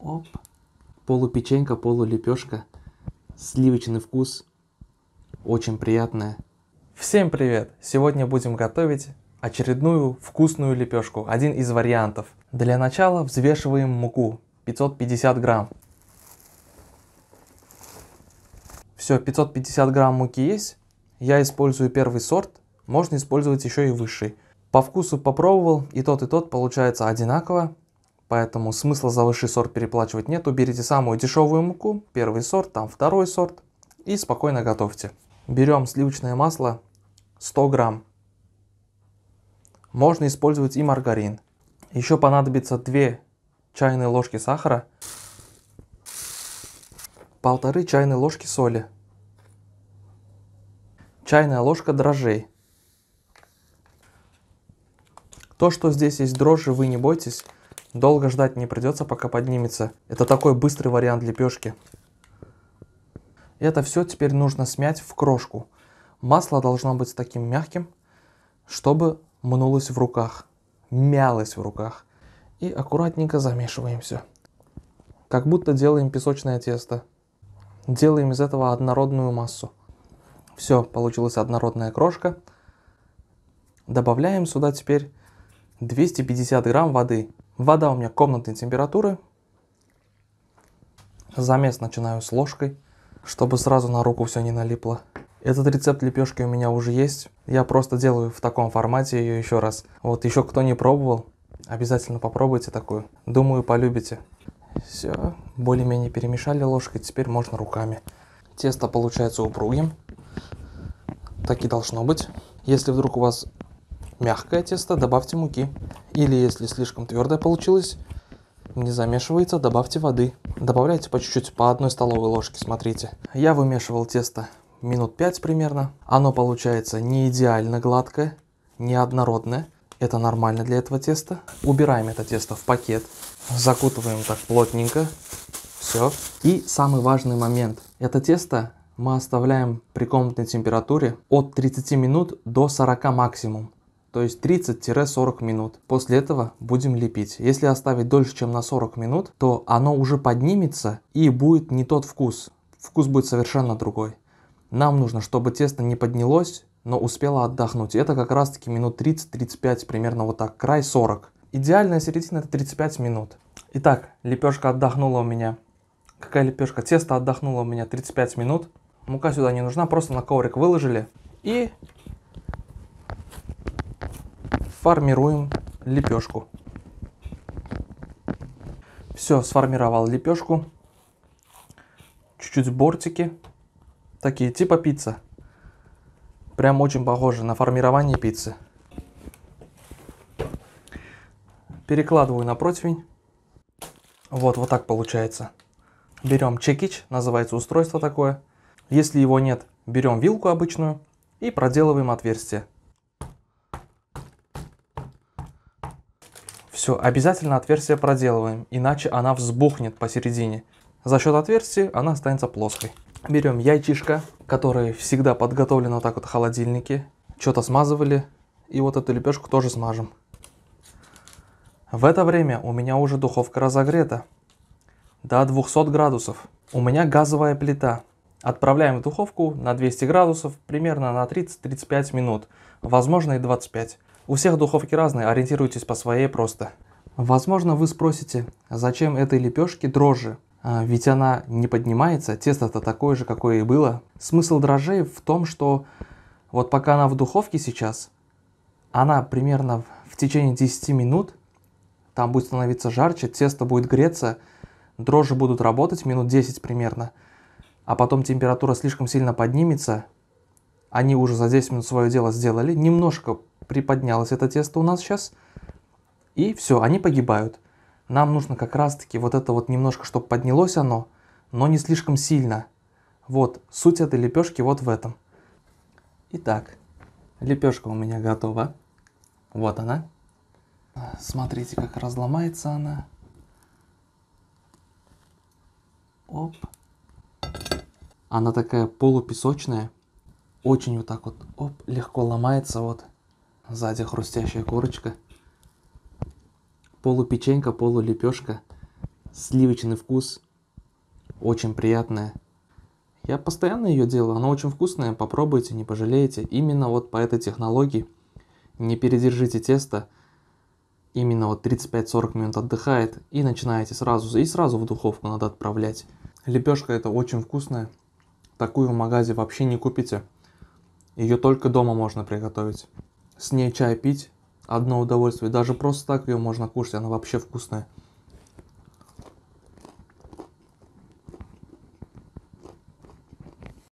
Оп. Полупеченька, полулепешка. Сливочный вкус. Очень приятная. Всем привет! Сегодня будем готовить очередную вкусную лепешку. Один из вариантов. Для начала взвешиваем муку. 550 грамм. Все, 550 грамм муки есть. Я использую первый сорт. Можно использовать еще и высший. По вкусу попробовал, и тот, и тот получается одинаково. Поэтому смысла за высший сорт переплачивать нету. Берите самую дешевую муку, первый сорт, там второй сорт и спокойно готовьте. Берем сливочное масло 100 грамм. Можно использовать и маргарин. Еще понадобится 2 чайные ложки сахара, полторы чайные ложки соли, чайная ложка дрожжей. То, что здесь есть дрожжи, вы не бойтесь, Долго ждать не придется, пока поднимется. Это такой быстрый вариант лепешки. Это все теперь нужно смять в крошку. Масло должно быть таким мягким, чтобы мнулось в руках, мялось в руках. И аккуратненько замешиваем все. Как будто делаем песочное тесто. Делаем из этого однородную массу. Все, получилась однородная крошка. Добавляем сюда теперь 250 грамм воды. Вода у меня комнатной температуры. Замес начинаю с ложкой, чтобы сразу на руку все не налипло. Этот рецепт лепешки у меня уже есть. Я просто делаю в таком формате ее еще раз. Вот еще кто не пробовал, обязательно попробуйте такую. Думаю, полюбите. Все, более-менее перемешали ложкой, теперь можно руками. Тесто получается упругим. Так и должно быть. Если вдруг у вас мягкое тесто, добавьте муки. Или если слишком твердое получилось, не замешивается, добавьте воды. Добавляйте по чуть-чуть, по одной столовой ложке, смотрите. Я вымешивал тесто минут 5 примерно. Оно получается не идеально гладкое, не однородное. Это нормально для этого теста. Убираем это тесто в пакет, закутываем так плотненько. Все. И самый важный момент. Это тесто мы оставляем при комнатной температуре от 30 минут до 40 максимум то есть 30-40 минут. После этого будем лепить. Если оставить дольше, чем на 40 минут, то оно уже поднимется и будет не тот вкус. Вкус будет совершенно другой. Нам нужно, чтобы тесто не поднялось, но успело отдохнуть. Это как раз таки минут 30-35, примерно вот так, край 40. Идеальная середина это 35 минут. Итак, лепешка отдохнула у меня. Какая лепешка? Тесто отдохнуло у меня 35 минут. Мука сюда не нужна, просто на коврик выложили. И формируем лепешку. Все, сформировал лепешку. Чуть-чуть бортики. Такие, типа пицца. Прям очень похоже на формирование пиццы. Перекладываю на противень. Вот, вот так получается. Берем чекич, называется устройство такое. Если его нет, берем вилку обычную и проделываем отверстие. Все, обязательно отверстие проделываем, иначе она взбухнет посередине. За счет отверстия она останется плоской. Берем яйчишко, которое всегда подготовлено так вот в холодильнике. Что-то смазывали, и вот эту лепешку тоже смажем. В это время у меня уже духовка разогрета до 200 градусов. У меня газовая плита. Отправляем в духовку на 200 градусов примерно на 30-35 минут, возможно и 25. У всех духовки разные, ориентируйтесь по своей просто. Возможно, вы спросите, зачем этой лепешке дрожжи? А, ведь она не поднимается, тесто-то такое же, какое и было. Смысл дрожжей в том, что вот пока она в духовке сейчас, она примерно в течение 10 минут, там будет становиться жарче, тесто будет греться, дрожжи будут работать минут 10 примерно, а потом температура слишком сильно поднимется, они уже за 10 минут свое дело сделали, немножко приподнялось это тесто у нас сейчас. И все, они погибают. Нам нужно как раз-таки вот это вот немножко, чтобы поднялось оно, но не слишком сильно. Вот, суть этой лепешки вот в этом. Итак, лепешка у меня готова. Вот она. Смотрите, как разломается она. Оп. Она такая полупесочная. Очень вот так вот, оп, легко ломается вот. Сзади хрустящая корочка. Полупеченька, полулепешка. Сливочный вкус. Очень приятная. Я постоянно ее делаю, она очень вкусная, попробуйте, не пожалеете. Именно вот по этой технологии. Не передержите тесто, именно вот 35-40 минут отдыхает и начинаете сразу, и сразу в духовку надо отправлять. Лепешка это очень вкусная, такую в магазе вообще не купите, ее только дома можно приготовить с ней чай пить, одно удовольствие. Даже просто так ее можно кушать, она вообще вкусная.